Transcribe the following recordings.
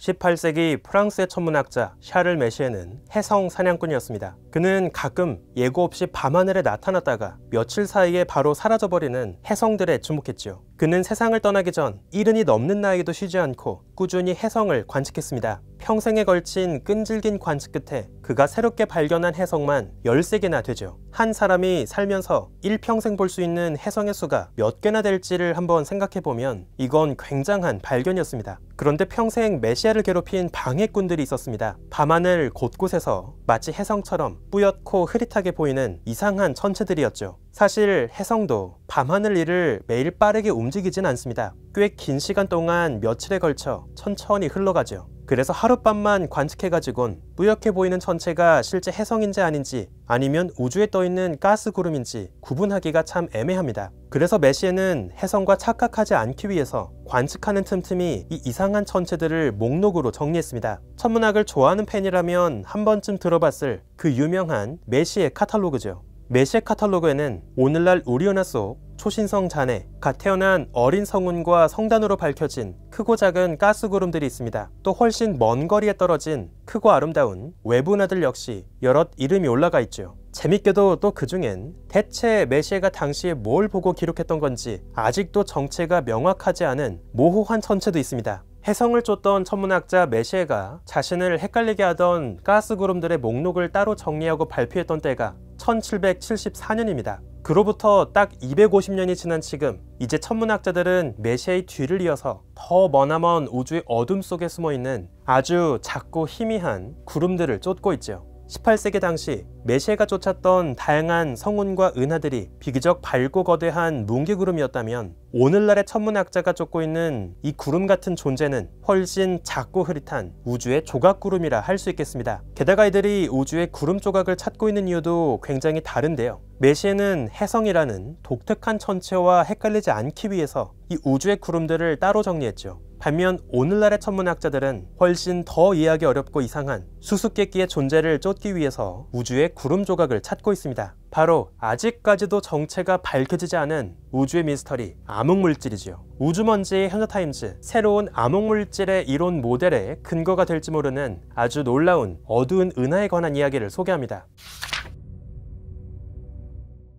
18세기 프랑스의 천문학자 샤를 메시에는 해성 사냥꾼이었습니다. 그는 가끔 예고 없이 밤하늘에 나타났다가 며칠 사이에 바로 사라져버리는 해성들에 주목했지요. 그는 세상을 떠나기 전 이른이 넘는 나이에도 쉬지 않고 꾸준히 혜성을 관측했습니다. 평생에 걸친 끈질긴 관측 끝에 그가 새롭게 발견한 혜성만 13개나 되죠. 한 사람이 살면서 일평생 볼 수 있는 혜성의 수가 몇 개나 될지를 한번 생각해보면 이건 굉장한 발견이었습니다. 그런데 평생 메시아를 괴롭힌 방해꾼들이 있었습니다. 밤하늘 곳곳에서 마치 혜성처럼 뿌옇고 흐릿하게 보이는 이상한 천체들이었죠. 사실 해성도 밤하늘 일을 매일 빠르게 움직이진 않습니다. 꽤 긴 시간 동안 며칠에 걸쳐 천천히 흘러가죠. 그래서 하룻밤만 관측해가지곤 뿌옇게 보이는 천체가 실제 해성인지 아닌지 아니면 우주에 떠있는 가스구름인지 구분하기가 참 애매합니다. 그래서 메시에는 해성과 착각하지 않기 위해서 관측하는 틈틈이 이 이상한 천체들을 목록으로 정리했습니다. 천문학을 좋아하는 팬이라면 한 번쯤 들어봤을 그 유명한 메시의 카탈로그죠. 메시의 카탈로그에는 오늘날 우리은하 속 초신성 잔해, 갓 태어난 어린 성운과 성단으로 밝혀진 크고 작은 가스구름들이 있습니다. 또 훨씬 먼 거리에 떨어진 크고 아름다운 외분아들 역시 여럿 이름이 올라가 있죠. 재밌게도 또 그중엔 대체 메시에가 당시에 뭘 보고 기록했던 건지 아직도 정체가 명확하지 않은 모호한 천체도 있습니다. 해성을 쫓던 천문학자 메시에가 자신을 헷갈리게 하던 가스구름들의 목록을 따로 정리하고 발표했던 때가 1774년입니다. 그로부터 딱 250년이 지난 지금 이제 천문학자들은 메시의 뒤를 이어서 더 머나먼 우주의 어둠 속에 숨어있는 아주 작고 희미한 구름들을 쫓고 있죠. 18세기 당시 메시아가 쫓았던 다양한 성운과 은하들이 비교적 밝고 거대한 뭉게구름이었다면 오늘날의 천문학자가 쫓고 있는 이 구름 같은 존재는 훨씬 작고 흐릿한 우주의 조각구름이라 할 수 있겠습니다. 게다가 이들이 우주의 구름 조각을 찾고 있는 이유도 굉장히 다른데요. 메시에는 해성이라는 독특한 천체와 헷갈리지 않기 위해서 이 우주의 구름들을 따로 정리했죠. 반면 오늘날의 천문학자들은 훨씬 더 이해하기 어렵고 이상한 수수께끼의 존재를 쫓기 위해서 우주의 구름 조각을 찾고 있습니다. 바로 아직까지도 정체가 밝혀지지 않은 우주의 미스터리 암흑물질이지요. 우주먼지 현저타임즈 새로운 암흑물질의 이론 모델에 근거가 될지 모르는 아주 놀라운 어두운 은하에 관한 이야기를 소개합니다.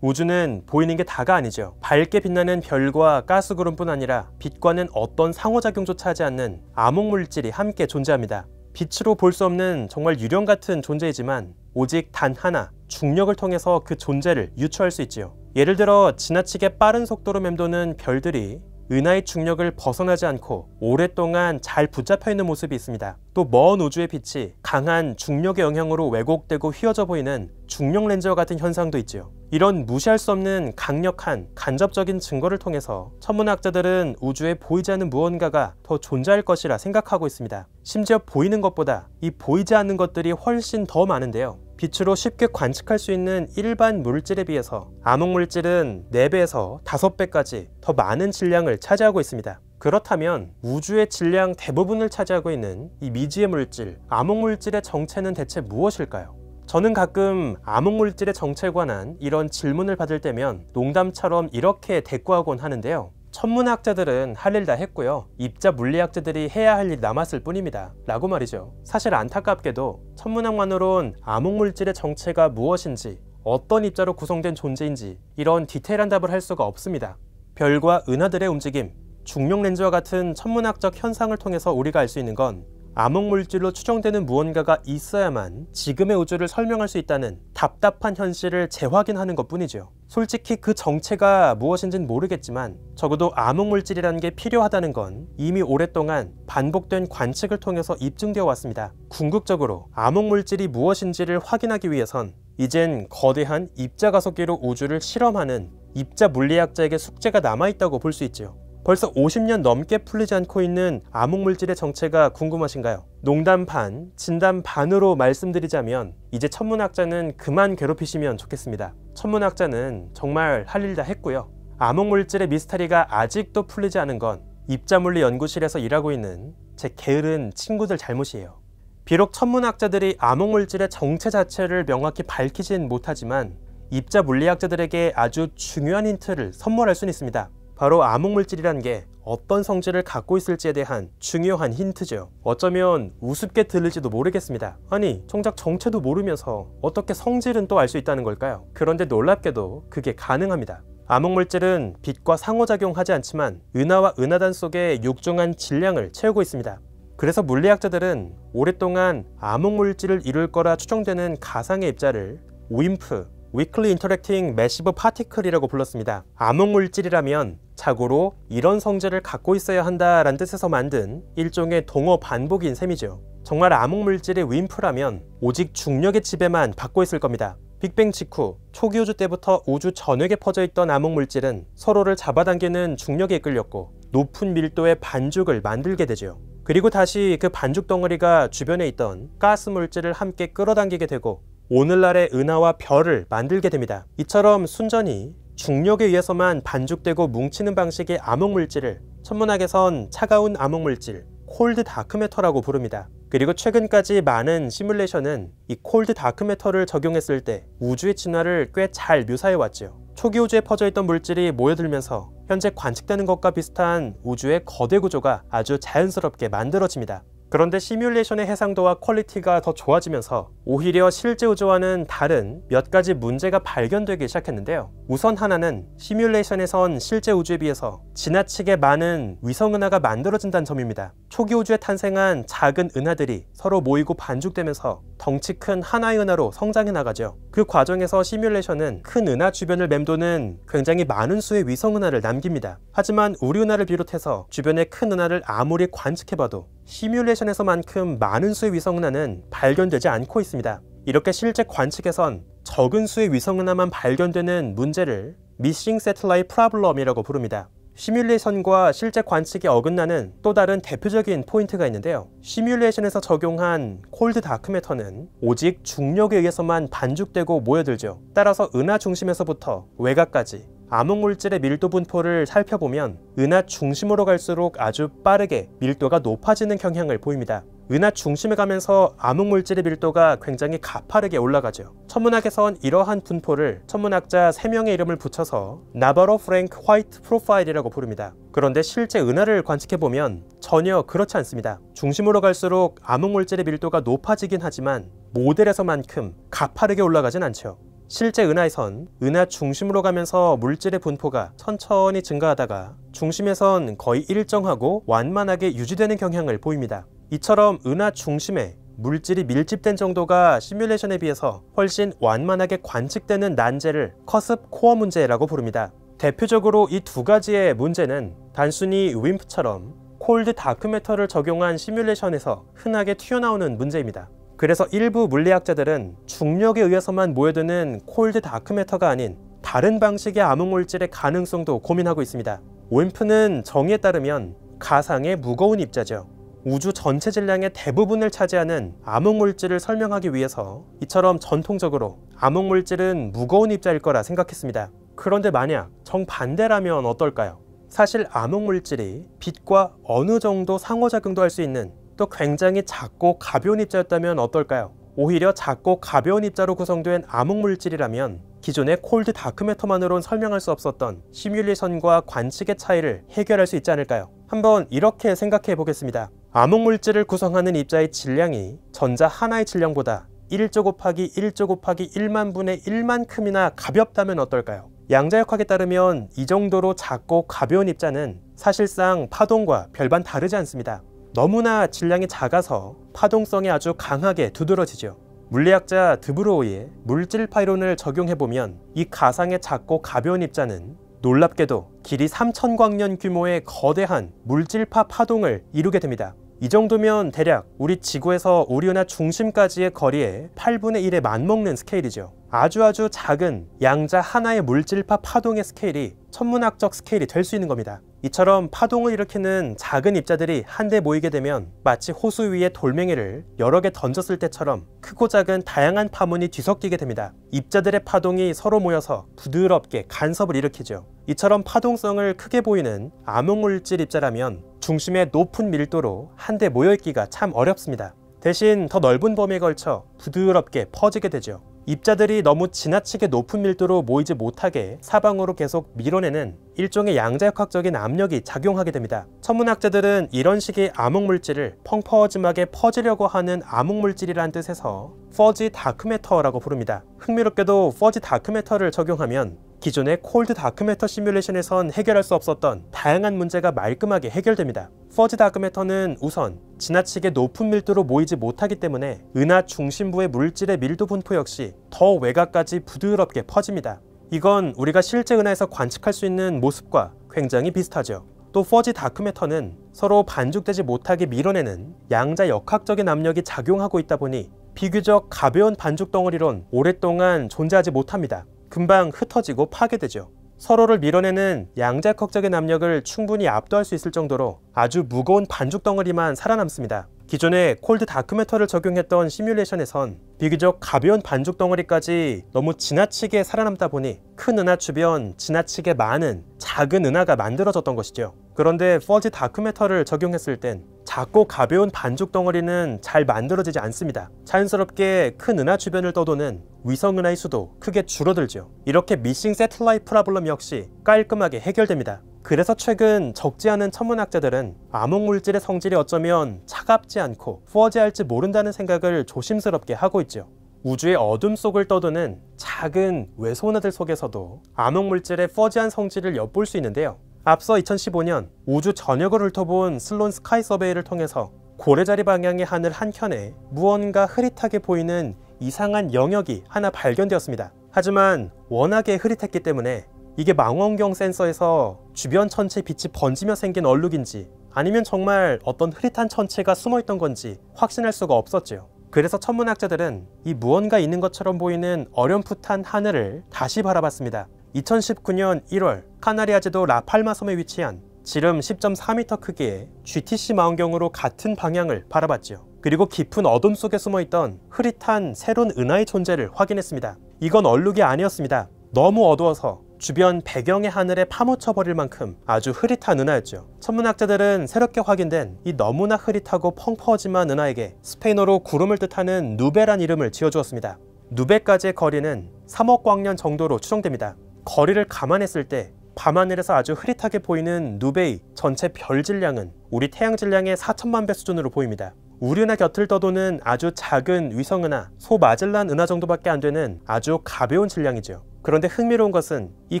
우주는 보이는 게 다가 아니죠. 밝게 빛나는 별과 가스구름뿐 아니라 빛과는 어떤 상호작용조차 하지 않는 암흑물질이 함께 존재합니다. 빛으로 볼 수 없는 정말 유령 같은 존재이지만 오직 단 하나, 중력을 통해서 그 존재를 유추할 수 있지요. 예를 들어 지나치게 빠른 속도로 맴도는 별들이 은하의 중력을 벗어나지 않고 오랫동안 잘 붙잡혀 있는 모습이 있습니다. 또 먼 우주의 빛이 강한 중력의 영향으로 왜곡되고 휘어져 보이는 중력 렌즈와 같은 현상도 있지요. 이런 무시할 수 없는 강력한 간접적인 증거를 통해서 천문학자들은 우주에 보이지 않는 무언가가 더 존재할 것이라 생각하고 있습니다. 심지어 보이는 것보다 이 보이지 않는 것들이 훨씬 더 많은데요. 빛으로 쉽게 관측할 수 있는 일반 물질에 비해서 암흑물질은 4배에서 5배까지 더 많은 질량을 차지하고 있습니다. 그렇다면 우주의 질량 대부분을 차지하고 있는 이 미지의 물질, 암흑물질의 정체는 대체 무엇일까요? 저는 가끔 암흑물질의 정체에 관한 이런 질문을 받을 때면 농담처럼 이렇게 대꾸하곤 하는데요. 천문학자들은 할 일 다 했고요. 입자 물리학자들이 해야 할 일 남았을 뿐입니다. 라고 말이죠. 사실 안타깝게도 천문학만으론 암흑물질의 정체가 무엇인지 어떤 입자로 구성된 존재인지 이런 디테일한 답을 할 수가 없습니다. 별과 은하들의 움직임, 중력 렌즈와 같은 천문학적 현상을 통해서 우리가 알 수 있는 건 암흑물질로 추정되는 무언가가 있어야만 지금의 우주를 설명할 수 있다는 답답한 현실을 재확인하는 것뿐이죠. 솔직히 그 정체가 무엇인지는 모르겠지만 적어도 암흑물질이라는 게 필요하다는 건 이미 오랫동안 반복된 관측을 통해서 입증되어 왔습니다. 궁극적으로 암흑물질이 무엇인지를 확인하기 위해선 이젠 거대한 입자 가속기로 우주를 실험하는 입자 물리학자에게 숙제가 남아있다고 볼 수 있죠. 벌써 50년 넘게 풀리지 않고 있는 암흑물질의 정체가 궁금하신가요? 농담 반, 진담 반으로 말씀드리자면 이제 천문학자는 그만 괴롭히시면 좋겠습니다. 천문학자는 정말 할 일 다 했고요. 암흑물질의 미스터리가 아직도 풀리지 않은 건 입자물리 연구실에서 일하고 있는 제 게으른 친구들 잘못이에요. 비록 천문학자들이 암흑물질의 정체 자체를 명확히 밝히진 못하지만 입자 물리학자들에게 아주 중요한 힌트를 선물할 수는 있습니다. 바로 암흑물질이란 게 어떤 성질을 갖고 있을지에 대한 중요한 힌트죠. 어쩌면 우습게 들릴지도 모르겠습니다. 아니, 정작 정체도 모르면서 어떻게 성질은 또 알 수 있다는 걸까요? 그런데 놀랍게도 그게 가능합니다. 암흑물질은 빛과 상호작용하지 않지만 은하와 은하단 속에 육중한 질량을 채우고 있습니다. 그래서 물리학자들은 오랫동안 암흑물질을 이룰 거라 추정되는 가상의 입자를 오임프, 위클리 인터랙팅 매시브 파티클이라고 불렀습니다. 암흑물질이라면 자고로 이런 성질을 갖고 있어야 한다는 뜻에서 만든 일종의 동어 반복인 셈이죠. 정말 암흑물질의 윈프라면 오직 중력의 지배만 받고 있을 겁니다. 빅뱅 직후 초기 우주 때부터 우주 전역에 퍼져 있던 암흑물질은 서로를 잡아당기는 중력에 이끌렸고 높은 밀도의 반죽을 만들게 되죠. 그리고 다시 그 반죽 덩어리가 주변에 있던 가스 물질을 함께 끌어당기게 되고 오늘날의 은하와 별을 만들게 됩니다. 이처럼 순전히 중력에 의해서만 반죽되고 뭉치는 방식의 암흑물질을 천문학에선 차가운 암흑물질, 콜드 다크메터라고 부릅니다. 그리고 최근까지 많은 시뮬레이션은 이 콜드 다크메터를 적용했을 때 우주의 진화를 꽤 잘 묘사해왔죠. 초기 우주에 퍼져있던 물질이 모여들면서 현재 관측되는 것과 비슷한 우주의 거대 구조가 아주 자연스럽게 만들어집니다. 그런데 시뮬레이션의 해상도와 퀄리티가 더 좋아지면서 오히려 실제 우주와는 다른 몇 가지 문제가 발견되기 시작했는데요. 우선 하나는 시뮬레이션에선 실제 우주에 비해서 지나치게 많은 위성 은하가 만들어진다는 점입니다. 초기 우주에 탄생한 작은 은하들이 서로 모이고 반죽되면서 덩치 큰 하나의 은하로 성장해 나가죠. 그 과정에서 시뮬레이션은 큰 은하 주변을 맴도는 굉장히 많은 수의 위성 은하를 남깁니다. 하지만 우리 은하를 비롯해서 주변의 큰 은하를 아무리 관측해봐도 시뮬레이션에서만큼 많은 수의 위성 은하는 발견되지 않고 있습니다. 이렇게 실제 관측에선 적은 수의 위성 은하만 발견되는 문제를 미싱 세틀라이 프라블럼이라고 부릅니다. 시뮬레이션과 실제 관측이 어긋나는 또 다른 대표적인 포인트가 있는데요. 시뮬레이션에서 적용한 콜드 다크메터는 오직 중력에 의해서만 반죽되고 모여들죠. 따라서 은하 중심에서부터 외곽까지 암흑물질의 밀도 분포를 살펴보면 은하 중심으로 갈수록 아주 빠르게 밀도가 높아지는 경향을 보입니다. 은하 중심에 가면서 암흑물질의 밀도가 굉장히 가파르게 올라가죠. 천문학에선 이러한 분포를 천문학자 3명의 이름을 붙여서 나바로 프랭크 화이트 프로파일이라고 부릅니다. 그런데 실제 은하를 관측해보면 전혀 그렇지 않습니다. 중심으로 갈수록 암흑물질의 밀도가 높아지긴 하지만 모델에서만큼 가파르게 올라가진 않죠. 실제 은하에선 은하 중심으로 가면서 물질의 분포가 천천히 증가하다가 중심에선 거의 일정하고 완만하게 유지되는 경향을 보입니다. 이처럼 은하 중심에 물질이 밀집된 정도가 시뮬레이션에 비해서 훨씬 완만하게 관측되는 난제를 커습 코어 문제라고 부릅니다. 대표적으로 이 두 가지의 문제는 단순히 윔프처럼 콜드 다크메터를 적용한 시뮬레이션에서 흔하게 튀어나오는 문제입니다. 그래서 일부 물리학자들은 중력에 의해서만 모여드는 콜드 다크메터가 아닌 다른 방식의 암흑물질의 가능성도 고민하고 있습니다. 윔프는 정의에 따르면 가상의 무거운 입자죠. 우주 전체 질량의 대부분을 차지하는 암흑물질을 설명하기 위해서 이처럼 전통적으로 암흑물질은 무거운 입자일 거라 생각했습니다. 그런데 만약 정반대라면 어떨까요? 사실 암흑물질이 빛과 어느 정도 상호작용도 할 수 있는 또 굉장히 작고 가벼운 입자였다면 어떨까요? 오히려 작고 가벼운 입자로 구성된 암흑물질이라면 기존의 콜드 다크메터만으로는 설명할 수 없었던 시뮬레이션과 관측의 차이를 해결할 수 있지 않을까요? 한번 이렇게 생각해 보겠습니다. 암흑물질을 구성하는 입자의 질량이 전자 하나의 질량보다 1조 곱하기 1조 곱하기 1만 분의 1만큼이나 가볍다면 어떨까요? 양자역학에 따르면 이 정도로 작고 가벼운 입자는 사실상 파동과 별반 다르지 않습니다. 너무나 질량이 작아서 파동성이 아주 강하게 두드러지죠. 물리학자 드브로우의 물질 파이론을 적용해보면 이 가상의 작고 가벼운 입자는 놀랍게도 길이 3천광년 규모의 거대한 물질파 파동을 이루게 됩니다. 이 정도면 대략 우리 지구에서 우리오나 중심까지의 거리에 8분의 1에 맞먹는 스케일이죠. 아주 아주 작은 양자 하나의 물질파 파동의 스케일이 천문학적 스케일이 될 수 있는 겁니다. 이처럼 파동을 일으키는 작은 입자들이 한데 모이게 되면 마치 호수 위에 돌멩이를 여러 개 던졌을 때처럼 크고 작은 다양한 파문이 뒤섞이게 됩니다. 입자들의 파동이 서로 모여서 부드럽게 간섭을 일으키죠. 이처럼 파동성을 크게 보이는 암흑물질 입자라면 중심의 높은 밀도로 한데 모여있기가 참 어렵습니다. 대신 더 넓은 범위에 걸쳐 부드럽게 퍼지게 되죠. 입자들이 너무 지나치게 높은 밀도로 모이지 못하게 사방으로 계속 밀어내는 일종의 양자역학적인 압력이 작용하게 됩니다. 천문학자들은 이런 식의 암흑물질을 펑퍼짐하게 퍼지려고 하는 암흑물질이란 뜻에서 퍼지 다크메터라고 부릅니다. 흥미롭게도 퍼지 다크메터를 적용하면 기존의 콜드 다크메터 시뮬레이션에선 해결할 수 없었던 다양한 문제가 말끔하게 해결됩니다. 퍼지 다크메터는 우선 지나치게 높은 밀도로 모이지 못하기 때문에 은하 중심부의 물질의 밀도 분포 역시 더 외곽까지 부드럽게 퍼집니다. 이건 우리가 실제 은하에서 관측할 수 있는 모습과 굉장히 비슷하죠. 또 퍼지 다크메터는 서로 반죽되지 못하게 밀어내는 양자 역학적인 압력이 작용하고 있다 보니 비교적 가벼운 반죽 덩어리론 오랫동안 존재하지 못합니다. 금방 흩어지고 파괴되죠. 서로를 밀어내는 양자컥적의 압력을 충분히 압도할 수 있을 정도로 아주 무거운 반죽 덩어리만 살아남습니다. 기존에 콜드 다크메터를 적용했던 시뮬레이션에선 비교적 가벼운 반죽 덩어리까지 너무 지나치게 살아남다 보니 큰 은하 주변 지나치게 많은 작은 은하가 만들어졌던 것이죠. 그런데 퍼지 다크메터를 적용했을 땐 작고 가벼운 반죽 덩어리는 잘 만들어지지 않습니다. 자연스럽게 큰 은하 주변을 떠도는 위성 은하의 수도 크게 줄어들죠. 이렇게 미싱 세틀라이 프라블럼 역시 깔끔하게 해결됩니다. 그래서 최근 적지 않은 천문학자들은 암흑물질의 성질이 어쩌면 차갑지 않고 후어지할지 모른다는 생각을 조심스럽게 하고 있죠. 우주의 어둠 속을 떠도는 작은 외소나들 속에서도 암흑물질의 퍼지한 성질을 엿볼 수 있는데요. 앞서 2015년 우주 전역을 훑어본 슬론 스카이 서베이를 통해서 고래자리 방향의 하늘 한켠에 무언가 흐릿하게 보이는 이상한 영역이 하나 발견되었습니다. 하지만 워낙에 흐릿했기 때문에 이게 망원경 센서에서 주변 천체 빛이 번지며 생긴 얼룩인지 아니면 정말 어떤 흐릿한 천체가 숨어있던 건지 확신할 수가 없었죠 그래서 천문학자들은 이 무언가 있는 것처럼 보이는 어렴풋한 하늘을 다시 바라봤습니다. 2019년 1월 카나리아 제도 라팔마 섬에 위치한 지름 10.4m 크기의 GTC 망원경으로 같은 방향을 바라봤죠 그리고 깊은 어둠 속에 숨어있던 흐릿한 새로운 은하의 존재를 확인했습니다. 이건 얼룩이 아니었습니다. 너무 어두워서 주변 배경의 하늘에 파묻혀 버릴 만큼 아주 흐릿한 은하였죠. 천문학자들은 새롭게 확인된 이 너무나 흐릿하고 펑퍼짐한 은하에게 스페인어로 구름을 뜻하는 누베란 이름을 지어주었습니다. 누베까지의 거리는 3억 광년 정도로 추정됩니다. 거리를 감안했을 때 밤하늘에서 아주 흐릿하게 보이는 누베의 전체 별 질량은 우리 태양 질량의 4천만 배 수준으로 보입니다. 우리은하 곁을 떠도는 아주 작은 위성은하, 소마젤란 은하 정도밖에 안 되는 아주 가벼운 질량이죠. 그런데 흥미로운 것은 이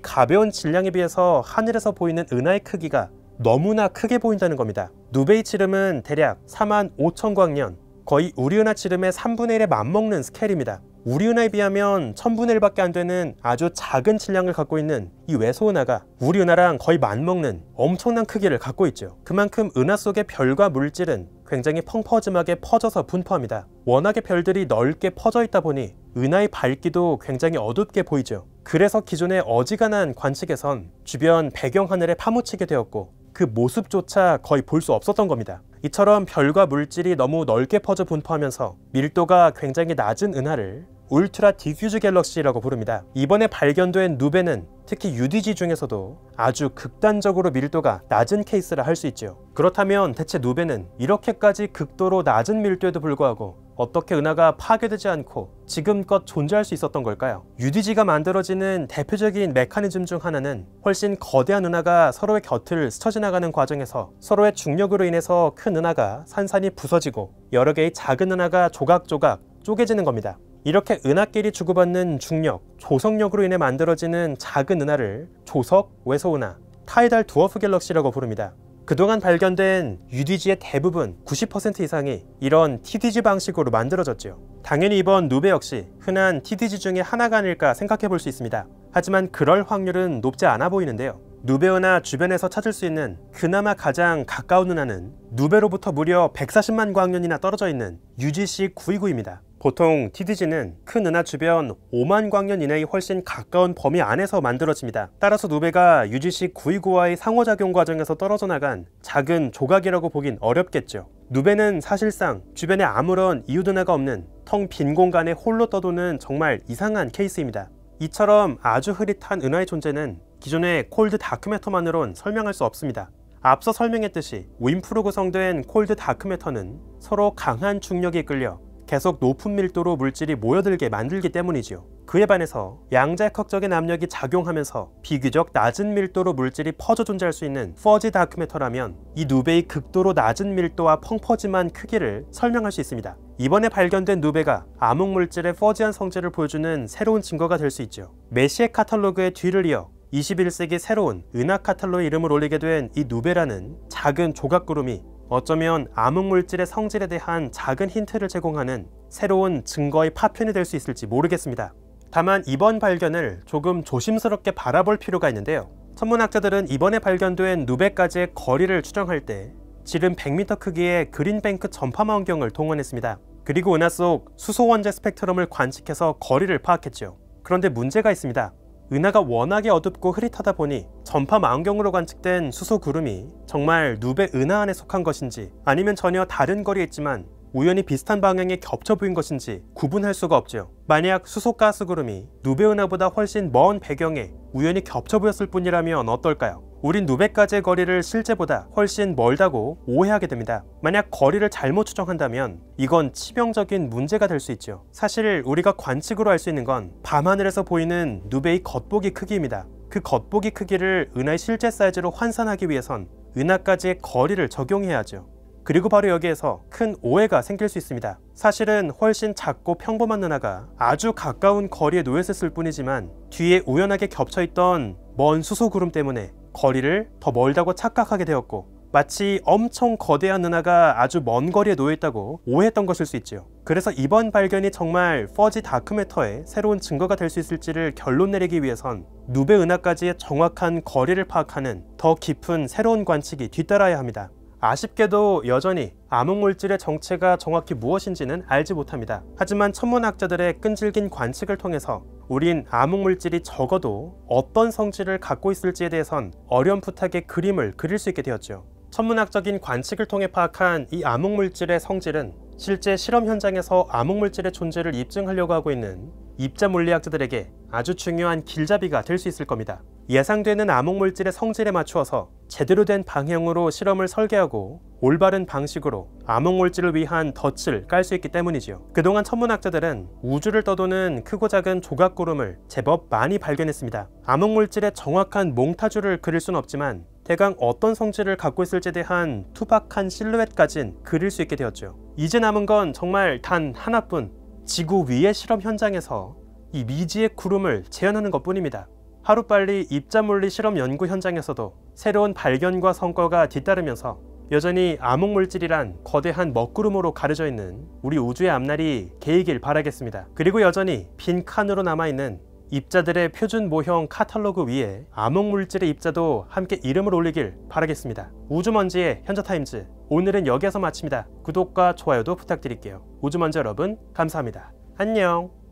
가벼운 질량에 비해서 하늘에서 보이는 은하의 크기가 너무나 크게 보인다는 겁니다. 누베이 칠름은 대략 4만 5천 광년, 거의 우리 은하 지름의 3분의 1에 맞먹는 스케일입니다. 우리 은하에 비하면 1000분의 1밖에 안 되는 아주 작은 질량을 갖고 있는 이 외소 은하가 우리 은하랑 거의 맞먹는 엄청난 크기를 갖고 있죠. 그만큼 은하 속의 별과 물질은 굉장히 펑퍼짐하게 퍼져서 분포합니다. 워낙에 별들이 넓게 퍼져 있다 보니 은하의 밝기도 굉장히 어둡게 보이죠. 그래서 기존의 어지간한 관측에선 주변 배경 하늘에 파묻히게 되었고 그 모습조차 거의 볼 수 없었던 겁니다. 이처럼 별과 물질이 너무 넓게 퍼져 분포하면서 밀도가 굉장히 낮은 은하를 울트라 디퓨즈 갤럭시라고 부릅니다. 이번에 발견된 누베는 특히 UDG 중에서도 아주 극단적으로 밀도가 낮은 케이스라 할 수 있죠. 그렇다면 대체 누베는 이렇게까지 극도로 낮은 밀도에도 불구하고 어떻게 은하가 파괴되지 않고 지금껏 존재할 수 있었던 걸까요? 유디지가 만들어지는 대표적인 메커니즘 중 하나는 훨씬 거대한 은하가 서로의 곁을 스쳐 지나가는 과정에서 서로의 중력으로 인해서 큰 은하가 산산이 부서지고 여러 개의 작은 은하가 조각조각 쪼개지는 겁니다. 이렇게 은하끼리 주고받는 중력, 조성력으로 인해 만들어지는 작은 은하를 조석, 외소은하, 타이달 두어프 갤럭시라고 부릅니다. 그동안 발견된 UDG의 대부분 90% 이상이 이런 TDG 방식으로 만들어졌지요. 당연히 이번 누베 역시 흔한 TDG 중에 하나가 아닐까 생각해 볼 수 있습니다. 하지만 그럴 확률은 높지 않아 보이는데요. 누베어나 주변에서 찾을 수 있는 그나마 가장 가까운 은하는 누베로부터 무려 140만 광년이나 떨어져 있는 UGC 929입니다. 보통 TDG는 큰 은하 주변 5만 광년 이내의 훨씬 가까운 범위 안에서 만들어집니다. 따라서 누베가 UGC 929와의 상호작용 과정에서 떨어져 나간 작은 조각이라고 보긴 어렵겠죠. 누베는 사실상 주변에 아무런 이웃은하가 없는 텅 빈 공간에 홀로 떠도는 정말 이상한 케이스입니다. 이처럼 아주 흐릿한 은하의 존재는 기존의 콜드 다크메터만으론 설명할 수 없습니다. 앞서 설명했듯이 윈프로 구성된 콜드 다크메터는 서로 강한 중력에 끌려 계속 높은 밀도로 물질이 모여들게 만들기 때문이지요. 그에 반해서 양자역학적인 압력이 작용하면서 비교적 낮은 밀도로 물질이 퍼져 존재할 수 있는 퍼지 다크메터라면이 누베의 극도로 낮은 밀도와 펑퍼짐한 크기를 설명할 수 있습니다. 이번에 발견된 누베가 암흑물질의 퍼지한 성질을 보여주는 새로운 증거가 될 수 있죠. 메시의 카탈로그의 뒤를 이어 21세기 새로운 은하 카탈로의 이름을 올리게 된 이 누베라는 작은 조각구름이 어쩌면 암흑물질의 성질에 대한 작은 힌트를 제공하는 새로운 증거의 파편이 될 수 있을지 모르겠습니다. 다만 이번 발견을 조금 조심스럽게 바라볼 필요가 있는데요. 천문학자들은 이번에 발견된 누베까지의 거리를 추정할 때 지름 100m 크기의 그린뱅크 전파망원경을 동원했습니다. 그리고 은하 속 수소원자 스펙트럼을 관측해서 거리를 파악했죠. 그런데 문제가 있습니다. 은하가 워낙에 어둡고 흐릿하다 보니 전파 망원경으로 관측된 수소 구름이 정말 누베 은하 안에 속한 것인지 아니면 전혀 다른 거리에 있지만 우연히 비슷한 방향에 겹쳐 보인 것인지 구분할 수가 없죠. 만약 수소가스 구름이 누베 은하보다 훨씬 먼 배경에 우연히 겹쳐 보였을 뿐이라면 어떨까요? 우린 누베까지의 거리를 실제보다 훨씬 멀다고 오해하게 됩니다. 만약 거리를 잘못 추정한다면 이건 치명적인 문제가 될 수 있죠. 사실 우리가 관측으로 할 수 있는 건 밤하늘에서 보이는 누베의 겉보기 크기입니다. 그 겉보기 크기를 은하의 실제 사이즈로 환산하기 위해선 은하까지의 거리를 적용해야죠. 그리고 바로 여기에서 큰 오해가 생길 수 있습니다. 사실은 훨씬 작고 평범한 은하가 아주 가까운 거리에 놓여 있었을 뿐이지만 뒤에 우연하게 겹쳐 있던 먼 수소 구름 때문에 거리를 더 멀다고 착각하게 되었고 마치 엄청 거대한 은하가 아주 먼 거리에 놓여있다고 오해했던 것일 수있죠 그래서 이번 발견이 정말 퍼지 다크메터의 새로운 증거가 될 수 있을지를 결론 내리기 위해선 누베 은하까지의 정확한 거리를 파악하는 더 깊은 새로운 관측이 뒤따라야 합니다. 아쉽게도 여전히 암흑물질의 정체가 정확히 무엇인지는 알지 못합니다. 하지만 천문학자들의 끈질긴 관측을 통해서 우린 암흑물질이 적어도 어떤 성질을 갖고 있을지에 대해선 어렴풋하게 그림을 그릴 수 있게 되었죠. 천문학적인 관측을 통해 파악한 이 암흑물질의 성질은 실제 실험 현장에서 암흑물질의 존재를 입증하려고 하고 있는 입자 물리학자들에게 아주 중요한 길잡이가 될 수 있을 겁니다. 예상되는 암흑물질의 성질에 맞추어서 제대로 된 방향으로 실험을 설계하고 올바른 방식으로 암흑물질을 위한 덫을 깔 수 있기 때문이지요. 그동안 천문학자들은 우주를 떠도는 크고 작은 조각구름을 제법 많이 발견했습니다. 암흑물질의 정확한 몽타주를 그릴 순 없지만 대강 어떤 성질을 갖고 있을지에 대한 투박한 실루엣까진 그릴 수 있게 되었죠. 이제 남은 건 정말 단 하나뿐 지구 위의 실험 현장에서 이 미지의 구름을 재현하는 것뿐입니다. 하루빨리 입자물리 실험 연구 현장에서도 새로운 발견과 성과가 뒤따르면서 여전히 암흑물질이란 거대한 먹구름으로 가려져 있는 우리 우주의 앞날이 개이길 바라겠습니다. 그리고 여전히 빈 칸으로 남아있는 입자들의 표준 모형 카탈로그 위에 암흑물질의 입자도 함께 이름을 올리길 바라겠습니다. 우주먼지의 현자타임즈 오늘은 여기에서 마칩니다. 구독과 좋아요도 부탁드릴게요. 우주먼저 여러분 감사합니다. 안녕